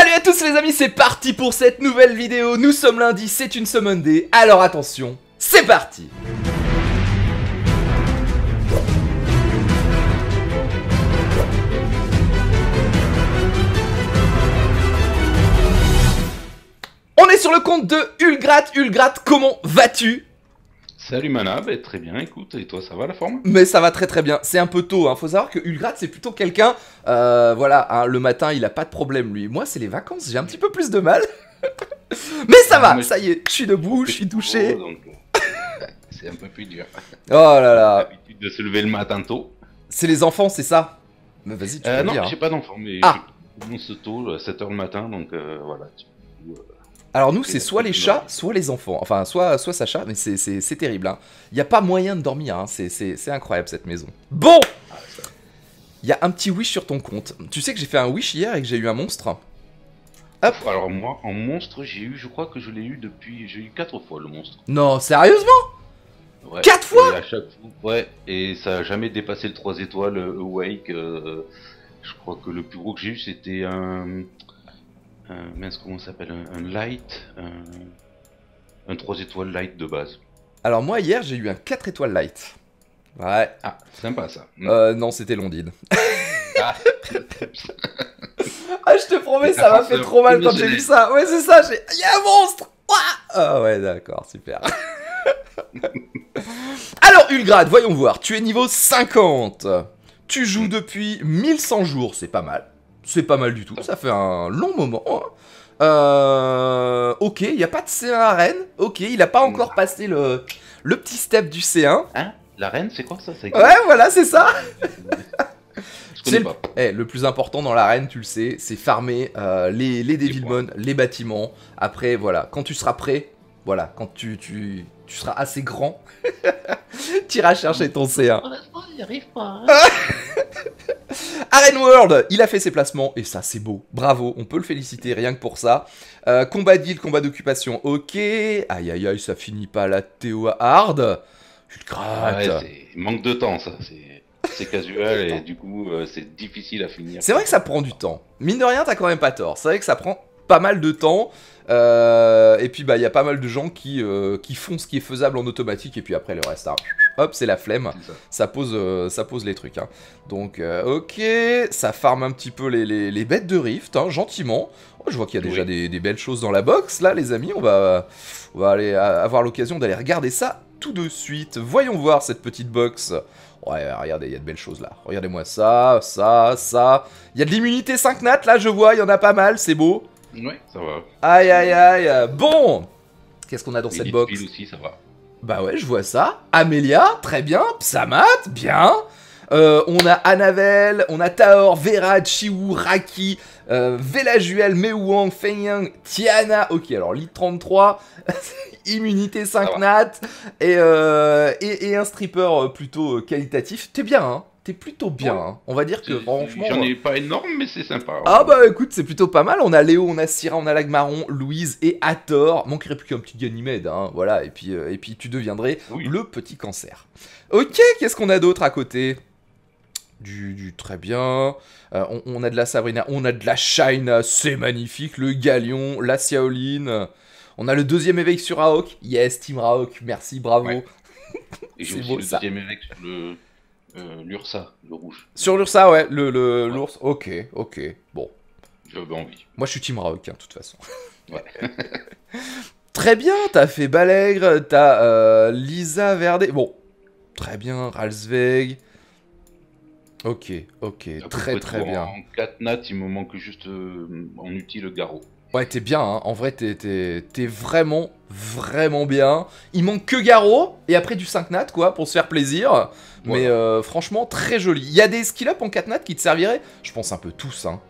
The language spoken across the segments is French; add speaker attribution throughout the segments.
Speaker 1: Salut à tous les amis, c'est parti pour cette nouvelle vidéo. Nous sommes lundi, c'est une Day, alors attention, c'est parti On est sur le compte de Ulgrat. Ulgrat, comment
Speaker 2: vas-tu Salut Manab, eh, très bien, écoute, et toi ça va la forme
Speaker 1: Mais ça va très très bien, c'est un peu tôt, hein. faut savoir que Ulgrat, c'est plutôt quelqu'un, euh, voilà, hein, le matin il a pas de problème lui, moi c'est les vacances, j'ai un petit peu plus de mal, mais ça ah, va, ça y est, je suis debout, je suis touché. Oh,
Speaker 2: c'est un peu plus dur. Oh là là L'habitude de se lever le matin tôt.
Speaker 1: C'est les enfants, c'est ça Mais vas-y, tu euh, Non, j'ai hein. pas d'enfants, mais ah.
Speaker 2: je tôt, 7h euh, le matin, donc voilà,
Speaker 1: alors nous, c'est soit les chats, soit les enfants. Enfin, soit, soit Sacha, mais c'est terrible. Hein. Il n'y a pas moyen de dormir. Hein. C'est incroyable cette maison. Bon Il y a un petit wish sur ton compte. Tu sais que j'ai fait un wish hier et que j'ai eu un monstre.
Speaker 2: Alors moi, en monstre, j'ai eu, je crois que je l'ai eu depuis... J'ai eu quatre fois le monstre.
Speaker 1: Non, sérieusement Quatre 4
Speaker 2: fois Ouais, et ça a jamais dépassé le 3 étoiles euh, Awake. Euh, je crois que le plus gros que j'ai eu, c'était un... Euh, comment s'appelle un, light. Un, 3 étoiles light de base. Alors, moi, hier, j'ai eu un 4 étoiles light. Ouais. Ah, sympa ça. Mm.
Speaker 1: Euh, non, c'était Londine. Ah. ah. je te promets, ça m'a fait trop mal quand j'ai vu ça. Ouais, c'est ça, j'ai. Il y a un monstre Ah, ouais, d'accord, super. Alors, Ulgrad, voyons voir. Tu es niveau 50. Tu joues depuis 1100 jours, c'est pas mal. C'est pas mal du tout, ça fait un long moment. Hein. Euh, ok, il n'y a pas de C1 à Ok, il n'a pas encore passé le, le petit step du C1. Hein L'arène, c'est quoi ça Ouais, voilà, c'est ça eh, le... plus important dans l'arène, tu le sais, c'est farmer euh, les, les Devilmon, les bâtiments. Après, voilà, quand tu seras prêt, voilà, quand tu, tu seras assez grand, tu iras chercher ton C1. Honnêtement, j'y arrive pas. Hein. World, il a fait ses placements et ça c'est beau. Bravo, on peut le féliciter rien que pour ça. Euh, combat d'île, combat d'occupation, ok. Aïe aïe aïe, ça finit pas la Théo Hard. Tu te
Speaker 2: craques.
Speaker 1: manque de temps ça, c'est c'est
Speaker 2: casual et
Speaker 1: du coup euh, c'est difficile à finir. C'est vrai que ça prend du temps. Mine de rien, t'as quand même pas tort. C'est vrai que ça prend pas mal de temps. Euh, et puis, bah, il y a pas mal de gens qui, euh, qui font ce qui est faisable en automatique, et puis après, le reste, hein, hop, c'est la flemme. Ça. pose, euh, ça pose les trucs. Hein. Donc, ok, ça farme un petit peu les, les, bêtes de Rift, hein, gentiment. Oh, je vois qu'il y a déjà des, belles choses dans la box. Là, les amis, on va, va aller avoir l'occasion d'aller regarder ça tout de suite. Voyons voir cette petite box. Ouais, regardez, il y a de belles choses là. Regardez-moi ça, ça, ça. Il y a de l'immunité 5 nat là, je vois, il y en a pas mal, c'est beau.
Speaker 2: Oui, ça va.
Speaker 1: Aïe, aïe, aïe. Bon, qu'est-ce qu'on a dans cette box aussi, ça va. Bah ouais, je vois ça. Amélia, très bien. Psamat, bien. Euh, on a Anavel, on a Taor, Vera, Chiwu, Raki, euh, Velajuel, Mewang, Fengyang, Tiana. Ok, alors lit 33, immunité 5 nat et, euh, et, et, un stripper euh, plutôt qualitatif. T'es bien, hein t'es plutôt bien. Hein. On va dire que franchement. J'en euh, ai pas
Speaker 2: énorme, mais c'est sympa.
Speaker 1: Ah bah écoute, c'est plutôt pas mal. On a Léo, on a Syrah, on a Lagmaron, Louise et Hathor. Manquerait plus qu'un petit Ganymède, hein. voilà. Et puis, euh, et puis tu deviendrais le petit cancer. Ok, qu'est-ce qu'on a d'autre à côté du, très bien. Euh, on, a de la Sabrina, on a de la Shina, c'est magnifique. Le Galion, la siaoline On a le deuxième évêque sur Raok. Yes, Team Raok, merci, bravo. Et le deuxième
Speaker 2: sur le euh, l'Ursa,
Speaker 1: le rouge. Sur l'Ursa, ouais, le, l'ours. Ok, ok, bon. J'avais envie. Moi, je suis Team Raok, hein, de toute façon. Ouais. très bien, t'as fait Balègre, t'as euh, Lisa Verde. Bon, très bien, Ralsveig, Ok, ok, très très bien. En
Speaker 2: 4 nats, il me manque juste euh, en utile garrot
Speaker 1: Ouais, t'es bien, hein. en vrai, t'es vraiment, vraiment bien. Il manque que Garo, et après du 5 nat, quoi, pour se faire plaisir. Mais euh, franchement, très joli. Il y a des skill-up en 4 nat qui te serviraient, je pense un peu tous, hein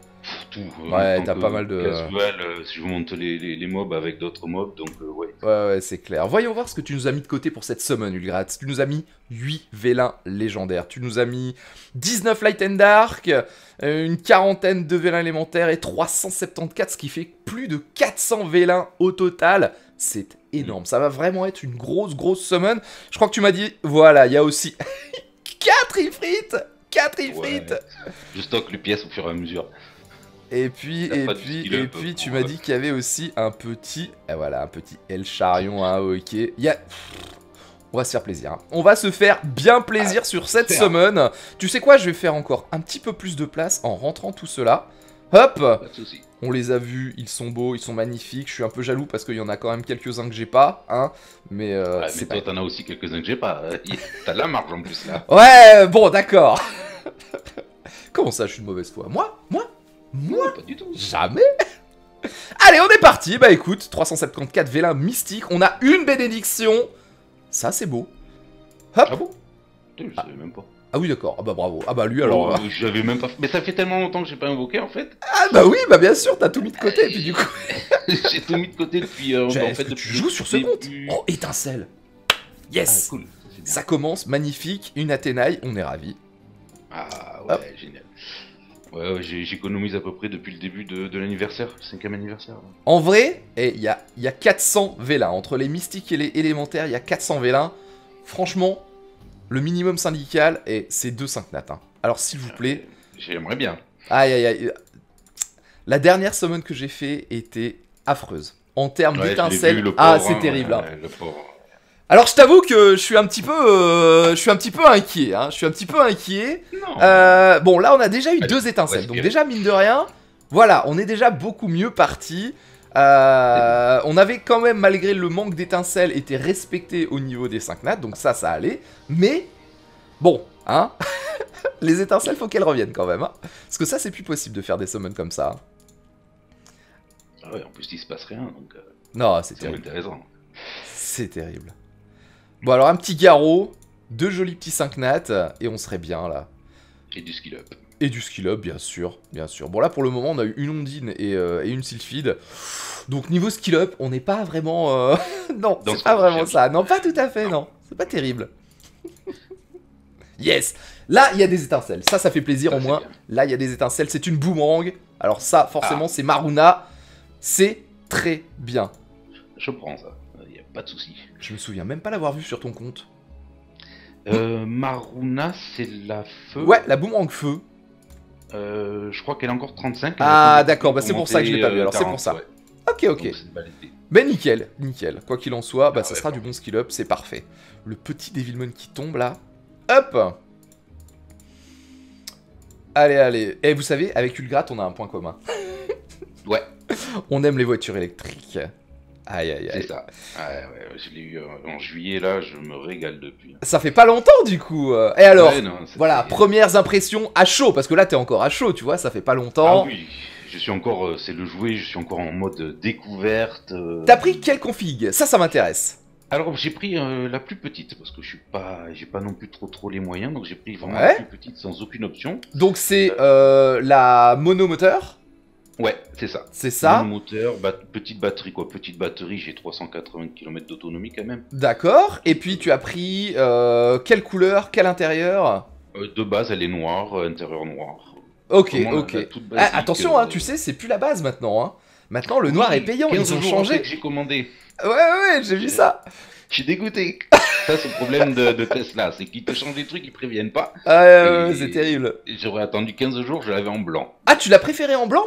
Speaker 1: tout. Euh, ouais, t'as pas mal de. Euh,
Speaker 2: si je vous montre les, les, les mobs avec d'autres mobs, donc euh, ouais. Ouais, ouais, c'est clair. Voyons voir ce
Speaker 1: que tu nous as mis de côté pour cette summon, Ulgrat. Tu nous as mis 8 vélins légendaires. Tu nous as mis 19 Light and Dark, une quarantaine de vélins élémentaires et 374, ce qui fait plus de 400 vélins au total. C'est énorme. Ça va vraiment être une grosse, grosse summon. Je crois que tu m'as dit, voilà, il y a aussi 4 ifrites
Speaker 2: 4 ifrites Je stocke les pièces
Speaker 1: au fur et à mesure.
Speaker 2: Et puis, et puis,
Speaker 1: et puis, tu m'as dit qu'il y avait aussi un petit, Et eh voilà, un petit El Charion hein, ok. Il On va se faire plaisir. Hein. On va se faire bien plaisir sur cette semaine. Tu sais quoi, je vais faire encore un petit peu plus de place en rentrant tout cela. Hop On les a vus, ils sont beaux, ils sont magnifiques. Je suis un peu jaloux parce qu'il y en a quand même quelques-uns que j'ai pas, hein. Mais,
Speaker 2: euh, ah, mais toi, t'en as aussi quelques-uns que j'ai pas. Euh, t'as de la marge en plus là.
Speaker 1: Ouais, bon, d'accord. Comment ça, je suis de mauvaise foi Moi Moi
Speaker 2: moi du tout. Jamais
Speaker 1: Allez, on est parti Bah écoute, 374 vélins mystiques, on a une bénédiction Ça, c'est beau. Hop Ah bon je même pas. Ah oui, d'accord. Ah bah bravo.
Speaker 2: Ah bah lui, alors... Oh, euh, J'avais même pas... Mais ça fait tellement longtemps que j'ai pas invoqué, en fait. Ah bah oui, bah bien sûr, t'as tout mis de côté, et puis du coup... j'ai tout mis de côté depuis... Euh, en fait, Tu joues sur ce compte Oh, étincelle
Speaker 1: Yes ah, Ça commence, magnifique, une athénaïe, on est ravis.
Speaker 2: Ah ouais, génial. Ouais, j'économise à peu près depuis le début de, l'anniversaire, l'anniversaire, cinquième anniversaire.
Speaker 1: En vrai, eh, il y a, y a 400 Vélins. Entre les mystiques et les élémentaires, il y a 400 Vélins. Franchement, le minimum syndical, eh, c'est 2 5 nat. Alors s'il vous plaît... Ah, j'aimerais bien. Aïe, aïe, aïe. La dernière summon que j'ai fait était affreuse. En termes ouais, d'étincelles, ah c'est hein, terrible. Hein. Le pauvre. Alors je t'avoue que je suis un petit peu, euh, je suis un petit peu inquiet. Hein. Je suis un petit peu inquiet. Euh, bon, là on a déjà eu deux étincelles, donc déjà mine de rien, voilà, on est déjà beaucoup mieux parti. Euh, on avait quand même, malgré le manque d'étincelles, été respecté au niveau des 5 nattes, donc ça, ça allait. Mais bon, hein, les étincelles, faut qu'elles reviennent quand même, hein. parce que ça, c'est plus possible de faire des summons comme ça. Hein.
Speaker 2: Ah ouais, en plus, il se passe rien, donc. non, c'est terrible.
Speaker 1: C'est terrible. Bon, alors un petit garrot, deux jolis petits 5 et on serait bien là. Et du skill up. Et du skill up, bien sûr, bien sûr. Bon, là pour le moment, on a eu une Ondine et, euh, une Sylphide. Donc, niveau skill up, on n'est pas vraiment. Euh, non, c'est pas vraiment ça. Non, pas tout à fait, non. C'est pas terrible. yes Là, il y a des étincelles. Ça, ça fait plaisir au moins. Là, il y a des étincelles. C'est une boomerang. Alors, ça, forcément, ah. c'est Maruna.
Speaker 2: C'est très bien. Je prends ça pas de souci. Je me souviens même pas l'avoir vu sur ton compte. Euh, Maruna, c'est la feu. Ouais, la boomerang feu. Euh, je crois qu'elle est encore 35. Ah d'accord, bah c'est pour ça que je l'ai pas vu. Alors c'est pour ça.
Speaker 1: Euh, ok, ok. Mais nickel, nickel. Quoi qu'il en soit, bah, ah ça sera du bon skill up, c'est parfait. Le petit Devilmon qui tombe là. Hop Allez, allez. Et eh, vous savez, avec Ulgrat, on a un point commun. ouais. On aime les voitures électriques. Aïe, aïe, aïe. C'est
Speaker 2: ça. Ah, je l'ai eu euh, en juillet, là, je me régale depuis.
Speaker 1: Ça fait pas longtemps, du coup. Euh. Et alors, voilà, premières impressions à chaud, parce que là, t'es encore à chaud, tu vois, ça fait pas longtemps. Ah oui, je suis encore, euh, c'est le jouet, je
Speaker 2: suis encore en mode découverte. T'as pris
Speaker 1: quelle config Ça, ça m'intéresse.
Speaker 2: Alors j'ai pris la plus petite parce que je suis pas, j'ai pas non plus trop trop les moyens, donc j'ai pris vraiment la plus petite sans aucune option.
Speaker 1: Donc c'est la monomoteur
Speaker 2: Ouais, c'est ça. C'est ça. moteur, petite batterie quoi, petite batterie, j'ai 380 km d'autonomie quand même.
Speaker 1: D'accord. Et puis tu as pris euh, quelle couleur, quel intérieur
Speaker 2: euh, De base, elle est noire, euh, intérieur noir. Ok, ok. Ah, attention, hein,
Speaker 1: tu sais, c'est plus la base maintenant. Hein.
Speaker 2: Maintenant, le noir est payant. Ils ont changé. J'ai commandé. Ouais, ouais, j'ai vu ça. Je dégoûté. ça, c'est le problème de, Tesla. C'est qu'ils te changent des trucs, ils préviennent pas. Ah, c'est terrible. J'aurais attendu 15 jours, je l'avais en blanc.
Speaker 1: Ah, tu l'as préféré en blanc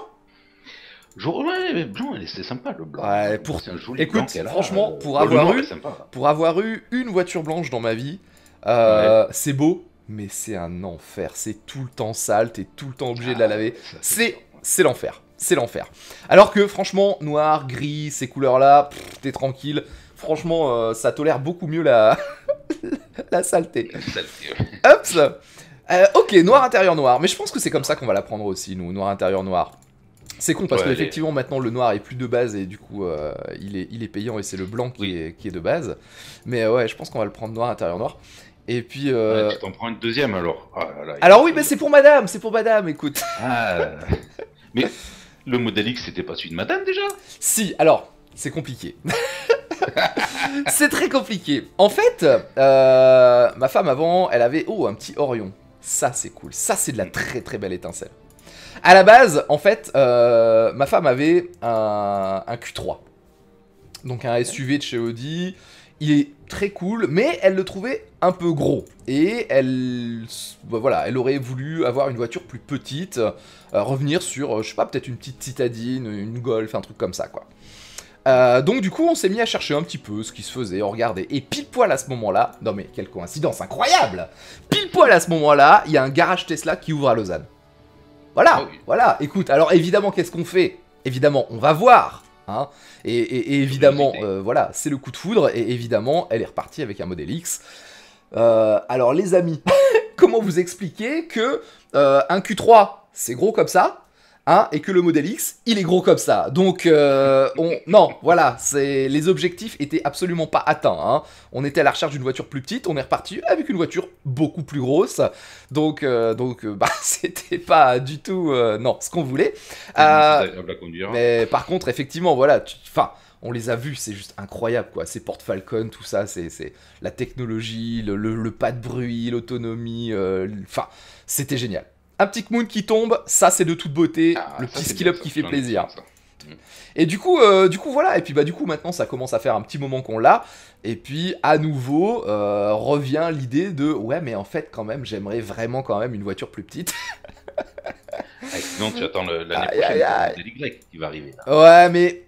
Speaker 1: Ouais, mais blanc, c'est sympa le blanc. Ouais, pour...
Speaker 2: un joli Écoute, franchement, euh, pour, avoir eu,
Speaker 1: pour avoir eu une voiture blanche dans ma vie, euh, c'est beau, mais c'est un enfer. C'est tout le temps sale, t'es tout le temps obligé de la ah, laver. C'est c'est l'enfer. C'est l'enfer. Alors que franchement, noir, gris, ces couleurs-là, t'es tranquille. Franchement, euh, ça tolère beaucoup mieux la, la saleté. La saleté. Hop ok, noir intérieur noir. Mais je pense que c'est comme ça qu'on va l'apprendre aussi, nous, noir intérieur noir. C'est con parce que qu'effectivement maintenant le noir est plus de base et du coup euh, il, est, il est payant et c'est le blanc qui, est, qui est de base. Mais euh, ouais, je pense qu'on va le prendre noir intérieur noir. Et puis. Euh, tu t'en prends une deuxième alors. Ah alors oui, mais c'est pour madame, c'est pour madame,
Speaker 2: écoute. Ah mais le modèle X c'était pas celui de madame déjà
Speaker 1: Si, alors
Speaker 2: c'est compliqué.
Speaker 1: c'est très compliqué. En fait, ma femme avant, elle avait oh un petit Orion. Ça c'est cool. Ça c'est de la mm. très très belle étincelle. À la base, en fait, euh, ma femme avait un, Q3. Donc un SUV de chez Audi. Il est très cool, mais elle le trouvait un peu gros. Et elle, bah voilà, elle aurait voulu avoir une voiture plus petite, euh, revenir sur, euh, je sais pas, peut-être une petite citadine, une Golf, un truc comme ça, quoi. donc du coup, on s'est mis à chercher un petit peu ce qui se faisait, on regardait. Et pile poil à ce moment-là, non mais quelle coïncidence incroyable Pile poil à ce moment-là, il y a un garage Tesla qui ouvre à Lausanne. Voilà, ah voilà. Écoute, alors évidemment, qu'est-ce qu'on fait Évidemment, on va voir. Hein et, évidemment, euh, voilà, c'est le coup de foudre. Et évidemment, elle est repartie avec un modèle X. Euh, alors les amis, comment vous expliquer que euh, un Q3, c'est gros comme ça Hein, et que le modèle X, il est gros comme ça. Donc, euh, non, voilà, c'est les objectifs étaient absolument pas atteints. Hein. On était à la recherche d'une voiture plus petite, on est reparti avec une voiture beaucoup plus grosse. Donc, euh, donc, euh, bah, c'était pas du tout, non, ce qu'on voulait. Mais par contre, effectivement, voilà, enfin. On les a vus, c'est juste incroyable quoi. Ces portes Falcon, tout ça, c'est la technologie, le, pas de bruit, l'autonomie, enfin, c'était génial un petit Moon qui tombe, ça c'est de toute beauté, ah, le petit skill qui fait plaisir. Mm. Et du coup, euh, du coup voilà, et puis bah du coup maintenant ça commence à faire un petit moment qu'on l'a, et puis à nouveau euh, revient l'idée de ouais mais en fait quand même j'aimerais vraiment quand même une voiture plus petite. Ah, non tu attends l'année prochaine, qui va arriver. Ouais mais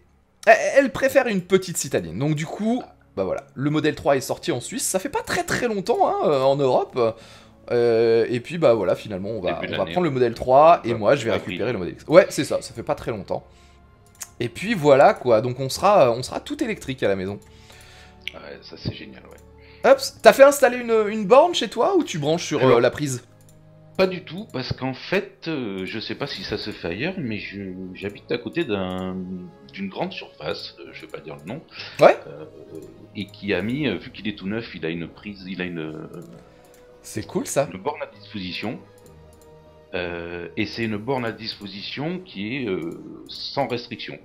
Speaker 1: elle préfère une petite citadine, donc du coup ah. bah voilà, le modèle 3 est sorti en Suisse, ça fait pas très très longtemps hein, euh, en Europe. Euh, et puis bah voilà, finalement, on va, prendre le modèle 3 et moi je vais récupérer le modèle X. Ouais, c'est ça, ça fait pas très longtemps. Et puis voilà quoi, donc on sera, on sera tout électrique à la maison.
Speaker 2: Ouais, ça c'est génial,
Speaker 1: ouais. Hop, t'as fait installer une, une, borne chez toi ou tu branches sur euh, la
Speaker 2: prise Pas du tout, parce qu'en fait, euh, je sais pas si ça se fait ailleurs, mais j'habite à côté d'une grande surface, je vais pas dire le nom. Ouais. et qui a mis, vu qu'il est tout neuf, il a une prise, il a une c'est cool ça. Une borne à disposition. Euh, et c'est une borne à disposition qui est euh, sans restriction.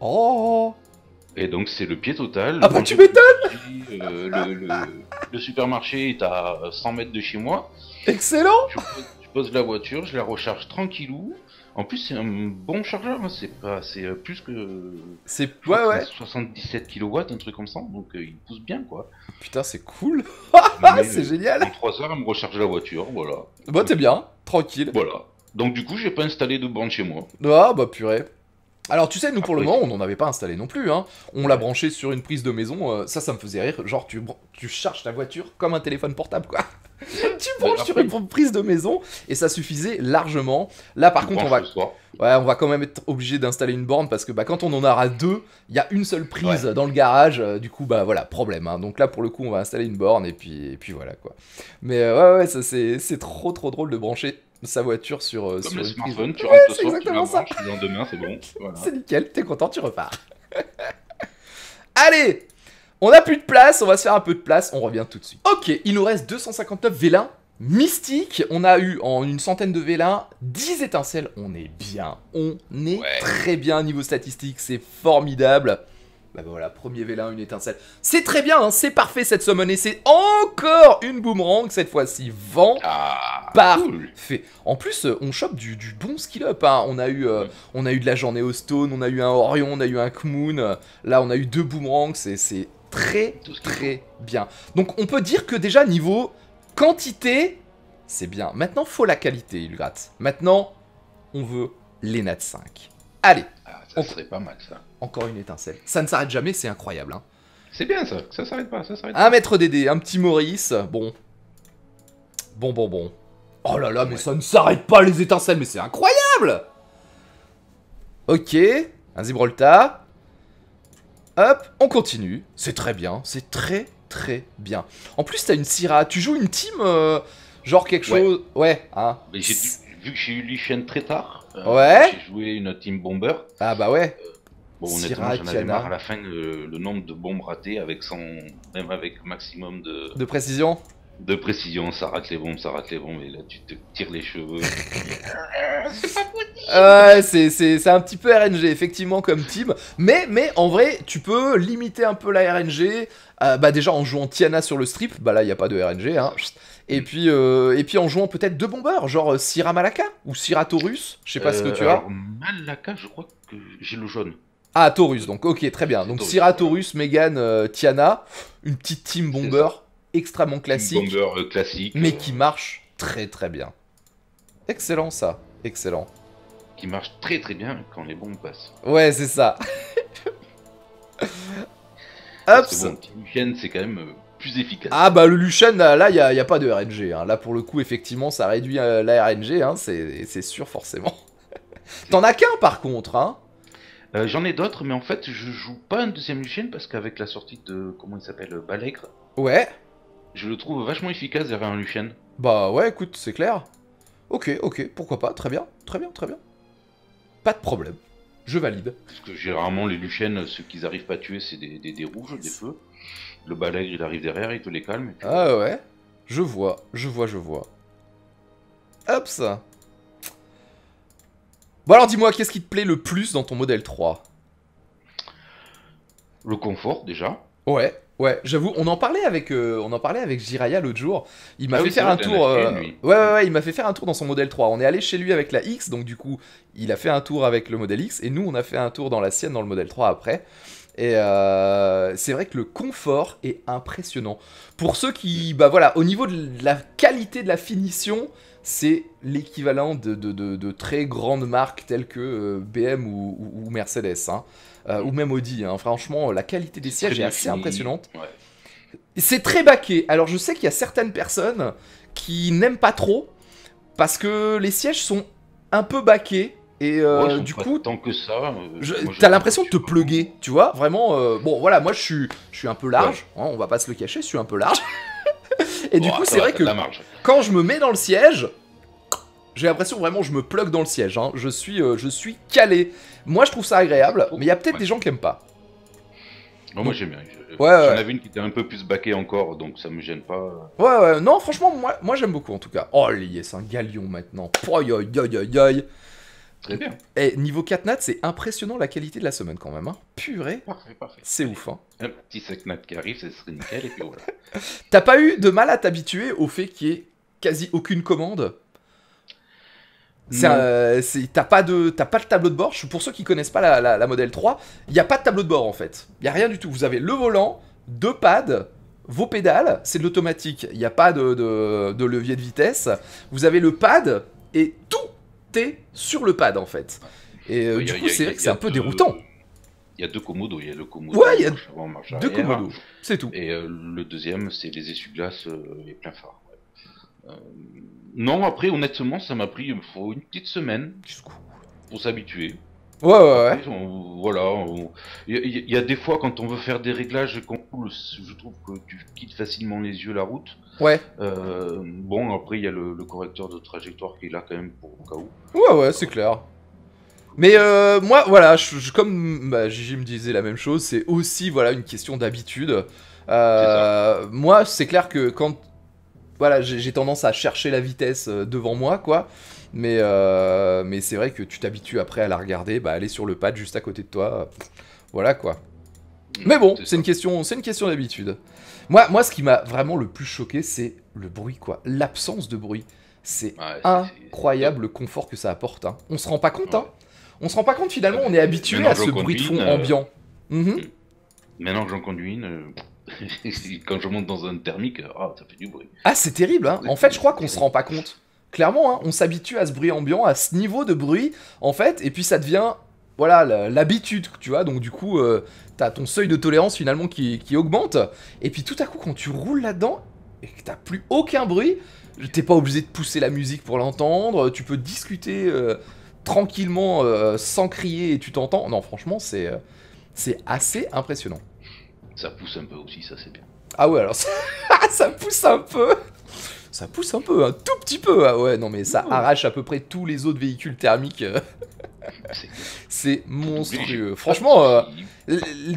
Speaker 2: Oh Et donc c'est le pied total. Ah bah, tu m'étonnes euh, le, supermarché est à 100 mètres de chez moi. Excellent je pose la voiture, je la recharge tranquillou. En plus, c'est un bon chargeur, hein. c'est pas, c'est euh, plus que. C'est ouais, 77 kW, un truc comme ça, donc euh, il pousse bien quoi. Putain, c'est cool C'est génial En 3 heures, elle me recharge la voiture, voilà. Bon bah, t'es bien, tranquille. Voilà. Donc, du coup, j'ai pas installé de borne chez moi.
Speaker 1: Ah, bah purée. Alors tu sais, nous pour le moment, on n'en avait pas installé non plus. Hein. On l'a branché sur une prise de maison. Euh, ça, ça me faisait rire. Genre, tu, tu charges ta voiture comme un téléphone portable, quoi. tu branches sur une prise de maison et ça suffisait largement. Là, par contre, on va, ouais, on va quand même être obligé d'installer une borne parce que bah, quand on en aura deux, il y a une seule prise dans le garage. Euh, du coup, bah voilà, problème. Hein. Donc là, pour le coup, on va installer une borne et puis, puis voilà quoi. Mais euh, ouais, ouais, ça c'est trop trop drôle de brancher sa voiture sur, euh, sur une tu ouais, exactement ça. c'est bon. c'est nickel, t'es content, tu repars. Allez, on a plus de place, on va se faire un peu de place, on revient tout de suite. Ok, il nous reste 259 vélins mystiques. On a eu en une centaine de vélins 10 étincelles. On est bien, on est très bien niveau statistique, c'est formidable. Bah, bah voilà, premier vélin, une étincelle. C'est très bien, hein, c'est parfait cette summon et c'est encore une boomerang cette fois-ci. Vent ah, parfait. En plus, euh, on chope du, bon skill up. Hein. On, a eu, euh, mm. on a eu de la journée au stone, on a eu un Orion, on a eu un Kmoon. Là, on a eu deux boomerangs, c'est très très bien. Donc on peut dire que déjà niveau quantité, c'est bien. Maintenant, faut la qualité, il gratte. Maintenant, on veut les nats 5. Allez. Ah, on... serait pas mal ça. Encore une étincelle. Ça ne s'arrête jamais, c'est incroyable. Hein. C'est bien ça, ça s'arrête pas, ça s'arrête ah, pas. Un maître Dédé, un petit Maurice, bon. Bon, bon, bon. Oh là là, mais ça ne s'arrête pas les étincelles, mais c'est incroyable Ok, un Zibrolta. Hop, on continue. C'est très bien, c'est très très bien. En plus, t'as une Syrah, tu joues une team, euh, genre quelque chose... Ouais, hein.
Speaker 2: Mais vu que j'ai eu chaîne très tard, euh, ouais. j'ai joué une team bomber. Ah bah ouais. Euh, Bon, honnêtement, j'en avais marre à la fin le, nombre de bombes ratées avec son. même avec maximum de. De précision De précision, ça rate les bombes, ça rate les bombes, et là tu te tires les cheveux. Euh, c'est
Speaker 1: pas possible Ouais C'est un petit peu RNG, effectivement, comme team. Mais, mais en vrai, tu peux limiter un peu la RNG. Euh, bah déjà en jouant Tiana sur le strip, bah là il n'y a pas de RNG, hein. Et puis, euh, et puis en jouant peut-être deux bombeurs, genre Syrah Malaka ou Syrah Taurus, je sais pas ce que tu as.
Speaker 2: Malaka, je crois que j'ai le jaune.
Speaker 1: Ah, Taurus, donc ok, très bien. Donc Syrah, Taurus, Megan, euh, Tiana, une petite team bomber extrêmement classique. bomber euh, classique. Mais euh, qui marche très très bien.
Speaker 2: Excellent ça, excellent. Qui marche très très bien quand les bombes passent. Ouais, c'est ça. Hop bon, Lucian, c'est quand même plus efficace. Ah
Speaker 1: bah le Lucian, là, il n'y a, pas de RNG. Hein. Là, pour le coup, effectivement, ça réduit la RNG, hein, c'est sûr forcément. T'en as qu'un par contre, hein euh,
Speaker 2: j'en ai d'autres, mais en fait, je joue pas un deuxième Lucien parce qu'avec la sortie de. Comment il s'appelle euh, Balègre. Ouais. Je le trouve vachement efficace derrière un Lucien. Bah ouais, écoute, c'est clair.
Speaker 1: Ok, ok, pourquoi pas, très bien, très bien, très bien. Pas de problème, je valide. Parce
Speaker 2: que généralement, les luciens. ce qu'ils arrivent pas à tuer, c'est des, des, rouges, des feux. Le balègre, il arrive derrière, il te les calme. Ah ouais Je vois, je vois, je vois.
Speaker 1: Hop ça Bon alors dis-moi, qu'est-ce qui te plaît le plus dans ton modèle 3
Speaker 2: Le confort déjà.
Speaker 1: Ouais, ouais, j'avoue, on en parlait avec euh, on en parlait avec Jiraya l'autre jour. Il m'a ah fait faire un tour euh, ouais, ouais il m'a fait faire un tour dans son modèle 3. On est allé chez lui avec la X, donc du coup, il a fait un tour avec le modèle X et nous on a fait un tour dans la sienne dans le modèle 3 après. Et euh, c'est vrai que le confort est impressionnant. Pour ceux qui, bah voilà, au niveau de la qualité de la finition, c'est l'équivalent de, très grandes marques telles que euh, BM ou, Mercedes, hein. euh, ou même Audi. Hein. Franchement, la qualité des sièges est assez impressionnante. C'est très baqué. Alors je sais qu'il y a certaines personnes qui n'aiment pas trop parce que les sièges sont un peu baqués. Et euh, du coup,
Speaker 2: tant que ça, t'as
Speaker 1: l'impression de te pluguer, tu vois, vraiment. bon, voilà, moi je suis, un peu large, hein, on va pas se le cacher, je suis un peu large. et du coup, c'est vrai que quand je me mets dans le siège, j'ai l'impression vraiment je me plug dans le siège. Hein. Je, suis, euh, je suis calé. Moi je trouve ça agréable, mais il y a peut-être des gens qui n'aiment pas.
Speaker 2: moi j'aime bien. J'en avais une qui était un peu plus baquée
Speaker 1: encore, donc ça me gêne pas. Ouais, ouais, non, franchement, moi, moi j'aime beaucoup en tout cas. Oh, yes, un galion maintenant. Oh, yo, yo, yo, Très bien. Et niveau 4 nat, c'est impressionnant la qualité de la semaine quand même. Hein. Purée. C'est ouf. Hein. Un petit 5 nat qui arrive, ce serait nickel et puis voilà. T'as pas eu de mal à t'habituer au fait qu'il y quasi aucune commande. Euh, t'as pas, de, pas tableau de bord. Pour ceux qui connaissent pas la, la, modèle 3, il n'y a pas de tableau de bord en fait. Il n'y a rien du tout. Vous avez le volant, deux pads, vos pédales, c'est de l'automatique. Il n'y a pas de, levier de vitesse. Vous avez le pad et tout est sur le pad en fait. Et euh, du coup, c'est un peu déroutant.
Speaker 2: Il y a deux commodos. Il y a le commodo ouais, deux commodos. C'est tout. Et euh, le deuxième, c'est les essuie-glaces et plein phare non, après, honnêtement, ça m'a pris faut une petite semaine pour s'habituer. Ouais, ouais, ouais. voilà. Il y, a des fois quand on veut faire des réglages, je trouve que tu quittes facilement les yeux la route. Ouais. Euh, bon, après, il y a le, correcteur de trajectoire qui est là quand même pour au cas où.
Speaker 1: Ouais, ouais, c'est clair. Mais euh, moi, voilà, comme bah, Gigi me disait la même chose, c'est aussi voilà une question d'habitude. Euh, moi, c'est clair que quand voilà, j'ai tendance à chercher la vitesse euh, devant moi, quoi. Mais, euh, mais c'est vrai que tu t'habitues après à la regarder, bah, aller sur le pad juste à côté de toi. Euh, voilà, quoi. Mm, mais bon, c'est une question, c'est une question d'habitude. Moi, moi, ce qui m'a vraiment le plus choqué, c'est le bruit, quoi. L'absence de bruit. C'est incroyable le confort que ça apporte. Hein. On se rend pas compte, hein. On se rend pas compte, finalement, on est habitué à ce bruit de fond ambiant.
Speaker 2: Mm-hmm. Mm. Maintenant que j'en conduis une, Quand je monte dans un thermique, ah, ça fait du bruit.
Speaker 1: Ah, c'est terrible, hein. En fait, je crois qu'on se rend pas compte. Clairement, hein, on s'habitue à ce bruit ambiant, à ce niveau de bruit, en fait, et puis ça devient voilà l'habitude, tu vois. Donc du coup, euh, t'as ton seuil de tolérance finalement qui, augmente. Et puis tout à coup, quand tu roules là-dedans et que t'as plus aucun bruit, t'es pas obligé de pousser la musique pour l'entendre. Tu peux discuter euh, tranquillement euh, sans crier et tu t'entends. Non, franchement, c'est assez impressionnant. Ça pousse un peu aussi, ça c'est bien. Ah ouais, alors ça, pousse un peu ça pousse un peu, un tout petit peu. Ah ouais, non, mais ça arrache à peu près tous les autres véhicules thermiques. c'est monstrueux. Franchement, euh,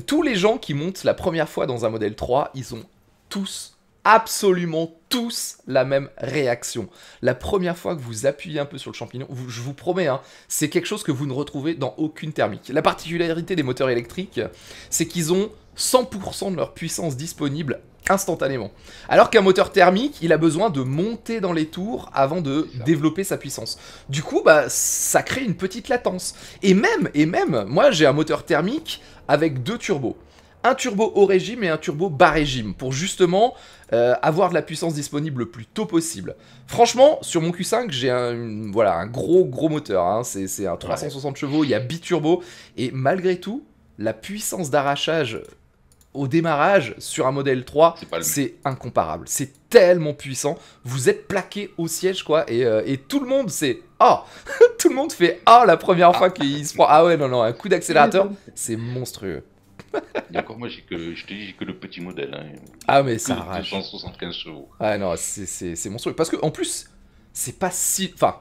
Speaker 1: tous les gens qui montent la première fois dans un modèle 3, ils ont tous absolument tous la même réaction. La première fois que vous appuyez un peu sur le champignon, je vous promets, hein, c'est quelque chose que vous ne retrouvez dans aucune thermique. La particularité des moteurs électriques, c'est qu'ils ont 100% de leur puissance disponible instantanément. Alors qu'un moteur thermique, il a besoin de monter dans les tours avant de développer sa puissance. Du coup, bah, ça crée une petite latence. Et même, et même, moi j'ai un moteur thermique avec deux turbos un turbo haut régime et un turbo bas régime pour justement euh, avoir de la puissance disponible le plus tôt possible. Franchement, sur mon Q5, j'ai un, voilà, un gros gros moteur. Hein. C'est un 360 chevaux, il y a bi-turbo. Et malgré tout, la puissance d'arrachage au démarrage sur un modèle 3, c'est incomparable. C'est tellement puissant. Vous êtes plaqué au siège, quoi. Et, euh, et tout le monde, c'est Ah Tout le monde fait Ah la première fois ah. qu'il se prend. Ah ouais, non, non, un coup d'accélérateur,
Speaker 2: c'est monstrueux. D'accord, moi, j'ai que, je te dis, que le petit modèle. Hein. Ah
Speaker 1: mais c'est... ça arrache.
Speaker 2: 275 chevaux.
Speaker 1: Ah non, c'est monstrueux. Parce que en plus, c'est pas si... Enfin,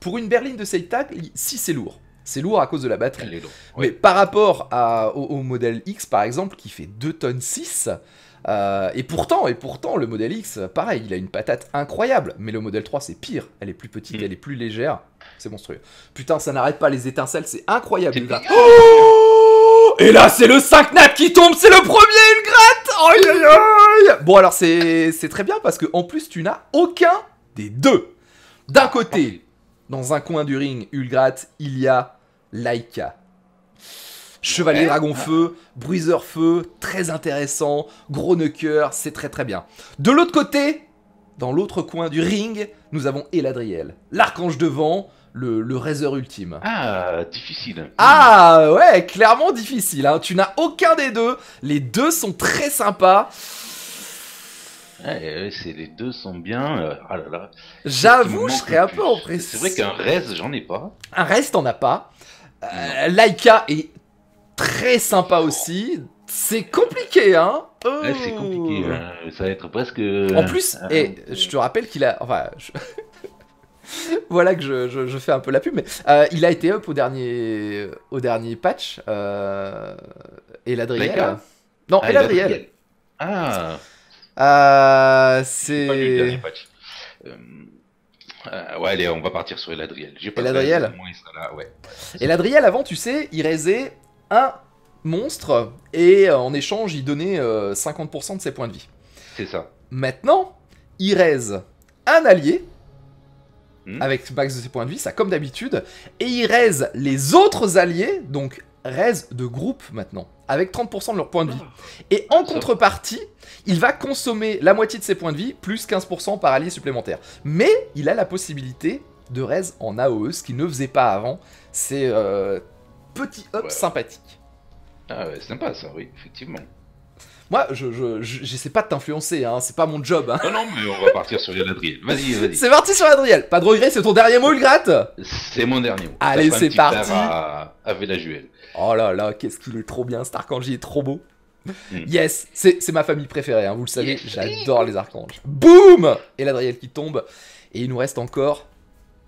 Speaker 1: pour une berline de cette taille, si c'est lourd. C'est lourd à cause de la batterie. Elle Mais par rapport à, au, modèle X, par exemple, qui fait 2 tonnes 6, euh, et pourtant, et pourtant, le modèle X, pareil, il a une patate incroyable. Mais le modèle 3, c'est pire. Elle est plus petite, hmm. elle est plus légère. C'est monstrueux. Putain, ça n'arrête pas les étincelles, c'est incroyable. Et là, c'est le 5 nap qui tombe, c'est le premier, une gratte Bon, alors c'est très bien parce que en plus, tu n'as aucun des deux. D'un côté, dans un coin du ring, Ulgrat, il y a Laika. Chevalier Dragon Feu, Bruiseur Feu, très intéressant, gros c'est très très bien. De l'autre côté, dans l'autre coin du ring, nous avons Eladriel, l'archange de vent, le, le Razer Ultime. Ah, difficile. Ah ouais, clairement difficile. Hein. Tu n'as aucun des deux. Les deux sont très sympas.
Speaker 2: Ouais, les deux sont bien. Euh, ah J'avoue, je serais un peu en C'est vrai qu'un reste j'en ai pas. Un reste t'en as pas. Euh, Laika est
Speaker 1: très sympa aussi. C'est compliqué, hein. c'est compliqué. Oh. Hein.
Speaker 2: Ça va être presque. En plus, euh, et
Speaker 1: je te rappelle qu'il a. Enfin, voilà que je, fais un peu la pub, mais euh, il a été up au dernier, au dernier patch. Euh,
Speaker 2: et l'Adriel. Non, ah, et l'Adriel. Ah. Euh, c'est. Pas le dernier patch. Euh, euh, ouais, allez, on va partir sur l'Adriel. J'ai pas Eladriel. Là, ouais.
Speaker 1: Eladriel, avant, tu sais, il raisait un monstre et en échange, il donnait 50% de ses points de vie. C'est ça. Maintenant, il raise un allié Hmm. avec Max de ses points de vie, ça comme d'habitude. Et il raise les autres alliés, donc raise de groupe maintenant, avec 30% de leurs points de vie. Ah. Et en contrepartie, il va consommer la moitié de ses points de vie, plus 15% par allié supplémentaire. Mais il a la possibilité de raise en AOE, ce qu'il ne faisait pas avant. C'est euh, petit up sympathique.
Speaker 2: Ah ouais, sympa ça, oui, effectivement.
Speaker 1: Moi, je, je, j'essaie pas de t'influencer, hein,
Speaker 2: c'est pas mon job. Hein. Non, non, mais on va partir sur Yaladriel. Vas-y, vas-y. C'est parti
Speaker 1: sur Adriel. Pas de regret, c'est ton dernier mot, le gratte
Speaker 2: C'est mon dernier mot. Allez, c'est parti. À, la Vélajuel. Oh là là, qu'est-ce qu'il
Speaker 1: est trop bien, cet archange, est trop beau. Mm. Yes, c'est, ma famille préférée, hein, vous le savez, j'adore les archanges. Boum Et l'Adriel qui tombe. Et il nous reste encore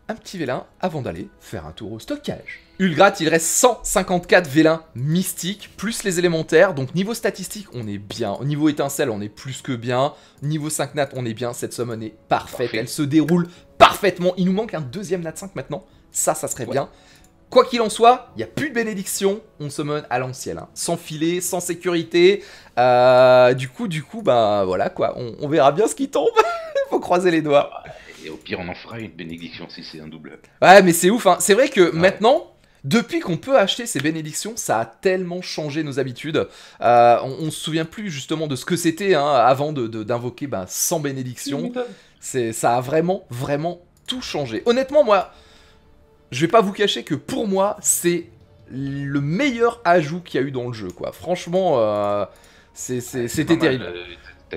Speaker 1: un petit vélin avant d'aller faire un tour au stockage. Ulgrat, il reste 154 vélins mystiques, plus les élémentaires, donc niveau statistique, on est bien. Niveau étincelle, on est plus que bien. Niveau 5 nat, on est bien. Cette summon est parfaite, elle se déroule parfaitement. Il nous manque un deuxième nat 5 maintenant, ça, ça serait bien. Quoi qu'il en soit, il n'y a plus de bénédiction, on summon à l'ancienne, hein. sans filet, sans sécurité. Euh, du coup, du coup, bah voilà quoi, on, verra bien ce qui tombe. Faut croiser les doigts.
Speaker 2: Et au pire, on en fera une bénédiction si c'est un double.
Speaker 1: Ouais, mais c'est ouf. Hein. C'est vrai que maintenant, depuis qu'on peut acheter ces bénédictions, ça a tellement changé nos habitudes. Euh, on, ne se souvient plus justement de ce que c'était hein, avant d'invoquer de, bah, 100 bénédictions. C'est, ça a vraiment, vraiment tout changé. Honnêtement, moi, je vais pas vous cacher que pour moi, c'est le meilleur ajout qu'il y a eu dans le jeu. Quoi. Franchement, euh, c'était terrible. Euh,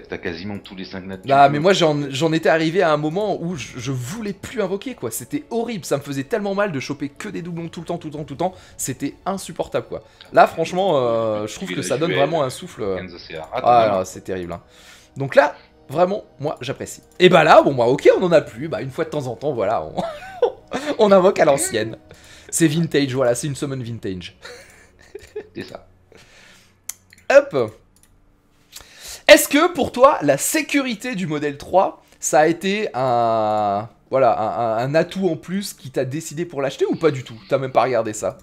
Speaker 2: T'as quasiment tous les 5 nattes. Bah, mais moi
Speaker 1: j'en étais arrivé à un moment où je, voulais plus invoquer quoi. C'était horrible, ça me faisait tellement mal de choper que des doublons tout le temps, tout le temps, tout le temps. C'était insupportable quoi. Là, franchement, euh, je trouve que ça donne vraiment un souffle. Euh. Ah, c'est terrible. Hein. Donc là, vraiment, moi j'apprécie. Et bah là, bon, moi, bah, ok, on en a plus. Bah, une fois de temps en temps, voilà, on, on invoque à l'ancienne. C'est vintage, voilà, c'est une summon vintage. c'est ça. Hop est-ce que pour toi, la sécurité du modèle 3, ça a été un, voilà, un, atout en plus qui t'a décidé pour l'acheter ou pas du tout T'as même pas regardé ça